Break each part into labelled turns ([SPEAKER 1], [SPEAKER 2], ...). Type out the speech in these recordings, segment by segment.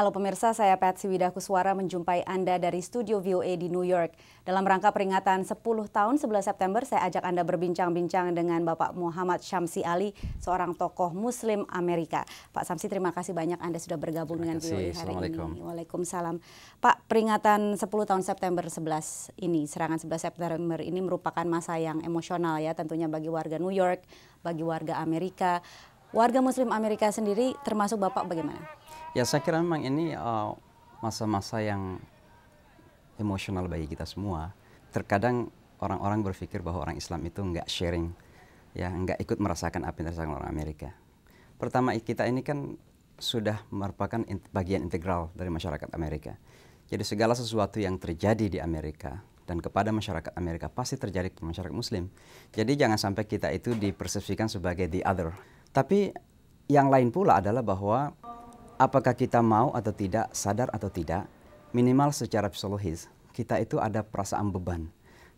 [SPEAKER 1] Halo pemirsa, saya Patsy Kuswara menjumpai Anda dari Studio VOA di New York. Dalam rangka peringatan 10 tahun 11 September, saya ajak Anda berbincang-bincang dengan Bapak Muhammad Syamsi Ali, seorang tokoh muslim Amerika. Pak Syamsi, terima kasih banyak Anda sudah bergabung dengan VOA hari ini. Waalaikumsalam. Pak, peringatan 10 tahun September 11 ini, serangan 11 September ini merupakan masa yang emosional ya tentunya bagi warga New York, bagi warga Amerika warga Muslim Amerika sendiri, termasuk Bapak bagaimana?
[SPEAKER 2] Ya saya kira memang ini eh, masa-masa uh, yang emosional bagi kita semua. Terkadang orang-orang berpikir bahwa orang Islam itu nggak sharing, ya nggak ikut merasakan apa yang dirasakan orang Amerika. Pertama kita ini kan sudah merupakan bagian integral dari masyarakat Amerika. Jadi segala sesuatu yang terjadi di Amerika dan kepada masyarakat Amerika pasti terjadi ke masyarakat Muslim. Jadi jangan sampai kita itu dipersepsikan sebagai the other. Tapi yang lain pula adalah bahwa apakah kita mau atau tidak, sadar atau tidak, minimal secara psikologis kita itu ada perasaan beban.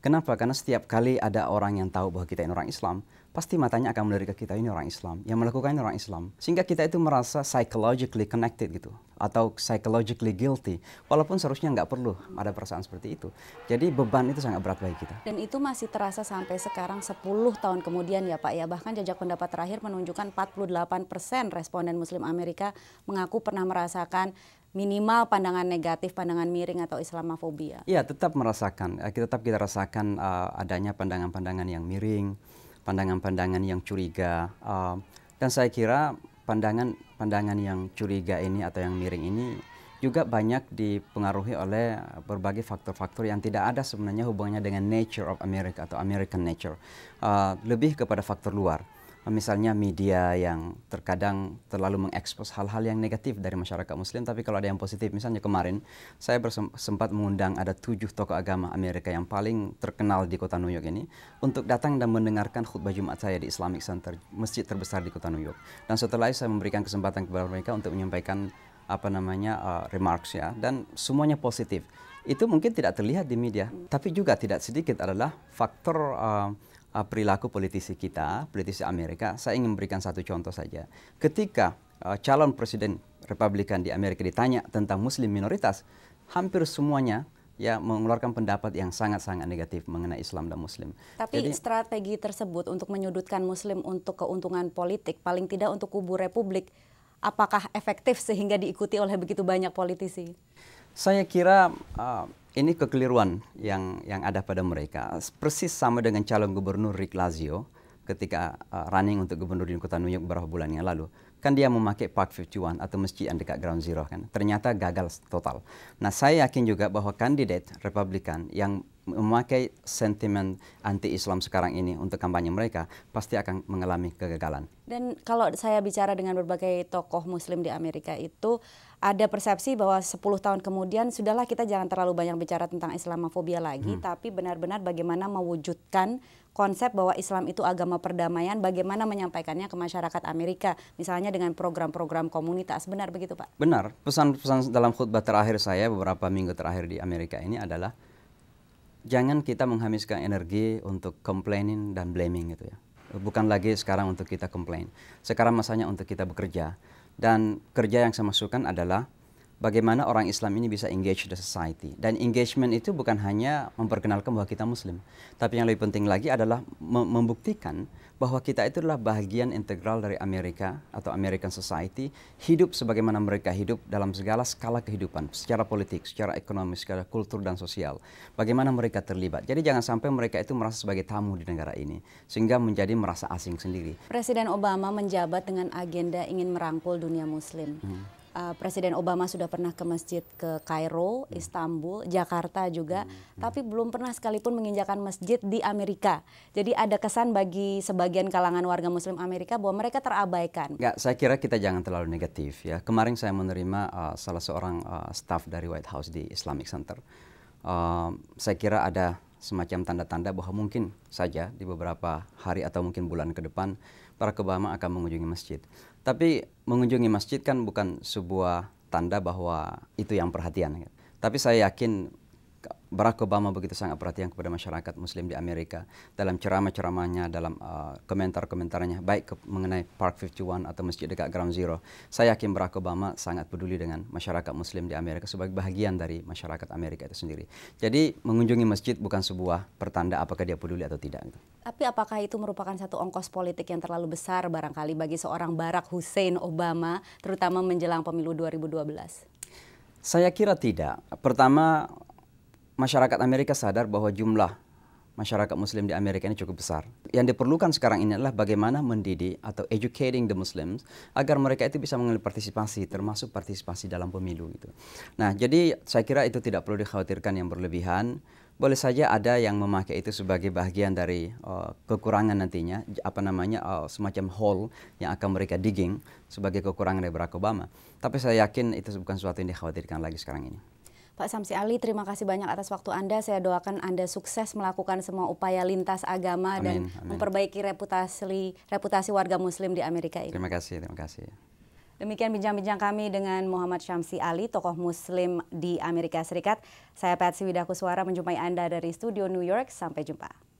[SPEAKER 2] Kenapa? Karena setiap kali ada orang yang tahu bahwa kita ini orang Islam, pasti matanya akan melirik ke kita ini orang Islam yang melakukan ini orang Islam sehingga kita itu merasa psychologically connected gitu atau psychologically guilty walaupun seharusnya nggak perlu ada perasaan seperti itu jadi beban itu sangat berat bagi kita
[SPEAKER 1] dan itu masih terasa sampai sekarang 10 tahun kemudian ya Pak ya bahkan jejak pendapat terakhir menunjukkan 48 persen responden Muslim Amerika mengaku pernah merasakan minimal pandangan negatif, pandangan miring atau Islamofobia.
[SPEAKER 2] Iya, tetap merasakan, kita eh, tetap kita rasakan uh, adanya pandangan-pandangan yang miring, pandangan-pandangan yang curiga. Uh, dan saya kira pandangan-pandangan yang curiga ini atau yang miring ini juga banyak dipengaruhi oleh berbagai faktor-faktor yang tidak ada sebenarnya hubungannya dengan nature of America atau American nature. Uh, lebih kepada faktor luar misalnya media yang terkadang terlalu mengekspos hal-hal yang negatif dari masyarakat muslim tapi kalau ada yang positif misalnya kemarin saya sempat mengundang ada tujuh tokoh agama Amerika yang paling terkenal di kota New York ini untuk datang dan mendengarkan khutbah Jumat saya di Islamic Center masjid terbesar di kota New York dan setelah itu saya memberikan kesempatan kepada mereka untuk menyampaikan apa namanya uh, remarks ya dan semuanya positif itu mungkin tidak terlihat di media tapi juga tidak sedikit adalah faktor uh, uh, perilaku politisi kita, politisi Amerika, saya ingin memberikan satu contoh saja. Ketika uh, calon presiden Republikan di Amerika ditanya tentang Muslim minoritas, hampir semuanya ya mengeluarkan pendapat yang sangat-sangat negatif mengenai Islam dan Muslim.
[SPEAKER 1] Tapi Jadi, strategi tersebut untuk menyudutkan Muslim untuk keuntungan politik, paling tidak untuk kubu Republik, apakah efektif sehingga diikuti oleh begitu banyak politisi?
[SPEAKER 2] Saya kira uh, ini kekeliruan yang yang ada pada mereka. Persis sama dengan calon gubernur Rick Lazio ketika uh, running untuk gubernur di kota New York beberapa bulan yang lalu kan dia memakai Park 51 atau masjid yang dekat ground zero kan. Ternyata gagal total. Nah, saya yakin juga bahwa kandidat Republikan yang memakai sentimen anti-Islam sekarang ini untuk kampanye mereka pasti akan mengalami kegagalan.
[SPEAKER 1] Dan kalau saya bicara dengan berbagai tokoh muslim di Amerika itu ada persepsi bahwa 10 tahun kemudian sudahlah kita jangan terlalu banyak bicara tentang Islamofobia lagi hmm. tapi benar-benar bagaimana mewujudkan konsep bahwa Islam itu agama perdamaian, bagaimana menyampaikannya ke masyarakat Amerika, misalnya dengan program-program komunitas. Benar begitu, Pak?
[SPEAKER 2] Benar. Pesan-pesan dalam khutbah terakhir saya beberapa minggu terakhir di Amerika ini adalah jangan kita menghabiskan energi untuk complaining dan blaming gitu ya. Bukan lagi sekarang untuk kita complain. Sekarang masanya untuk kita bekerja. Dan kerja yang saya masukkan adalah bagaimana orang Islam ini bisa engage the society. Dan engagement itu bukan hanya memperkenalkan bahwa kita Muslim, tapi yang lebih penting lagi adalah membuktikan bahwa kita itu adalah bagian integral dari Amerika atau American Society, hidup sebagaimana mereka hidup dalam segala skala kehidupan, secara politik, secara ekonomi, secara kultur dan sosial. Bagaimana mereka terlibat. Jadi jangan sampai mereka itu merasa sebagai tamu di negara ini, sehingga menjadi merasa asing sendiri.
[SPEAKER 1] Presiden Obama menjabat dengan agenda ingin merangkul dunia Muslim. Hmm Eh, Presiden Obama sudah pernah ke masjid ke Kairo, hmm. Istanbul, Jakarta juga, hmm, hmm. tapi belum pernah sekalipun menginjakan masjid di Amerika. Jadi ada kesan bagi sebagian kalangan warga Muslim Amerika bahwa mereka terabaikan.
[SPEAKER 2] Nggak, saya kira kita jangan terlalu negatif ya. Kemarin saya menerima uh, salah seorang uh, eh, staf dari White House di Islamic Center. Uh, saya kira ada semacam tanda-tanda bahwa mungkin saja di beberapa hari atau mungkin bulan ke depan para Obama akan mengunjungi masjid. Tapi mengunjungi masjid kan bukan sebuah tanda bahwa itu yang perhatian. Tapi saya yakin Barack Obama begitu sangat perhatian kepada masyarakat Muslim di Amerika dalam ceramah-ceramahnya, dalam uh, komentar-komentarnya, baik ke, mengenai Park 51 atau masjid dekat Ground Zero. Saya yakin Barack Obama sangat peduli dengan masyarakat Muslim di Amerika sebagai bagian dari masyarakat Amerika itu sendiri. Jadi mengunjungi masjid bukan sebuah pertanda apakah dia peduli atau tidak. Gitu.
[SPEAKER 1] Tapi apakah itu merupakan satu ongkos politik yang terlalu besar barangkali bagi seorang Barack Hussein Obama, terutama menjelang pemilu 2012?
[SPEAKER 2] Saya kira tidak. Pertama, masyarakat Amerika sadar bahwa jumlah masyarakat muslim di Amerika ini cukup besar. Yang diperlukan sekarang ini adalah bagaimana mendidik atau educating the muslims agar mereka itu bisa mengambil partisipasi termasuk partisipasi dalam pemilu gitu. Nah, jadi saya kira itu tidak perlu dikhawatirkan yang berlebihan. Boleh saja ada yang memakai itu sebagai bagian dari uh, kekurangan nantinya apa namanya uh, semacam hole yang akan mereka digging sebagai kekurangan dari Barack Obama. Tapi saya yakin itu bukan sesuatu yang dikhawatirkan lagi sekarang ini.
[SPEAKER 1] Pak Samsi Ali, terima kasih banyak atas waktu Anda. Saya doakan Anda sukses melakukan semua upaya lintas agama amin, dan amin. memperbaiki reputasi reputasi warga muslim di Amerika ini.
[SPEAKER 2] Terima kasih, terima kasih.
[SPEAKER 1] Demikian bincang-bincang kami dengan Muhammad Syamsi Ali, tokoh muslim di Amerika Serikat. Saya Patsy Widakuswara menjumpai Anda dari studio New York. Sampai jumpa.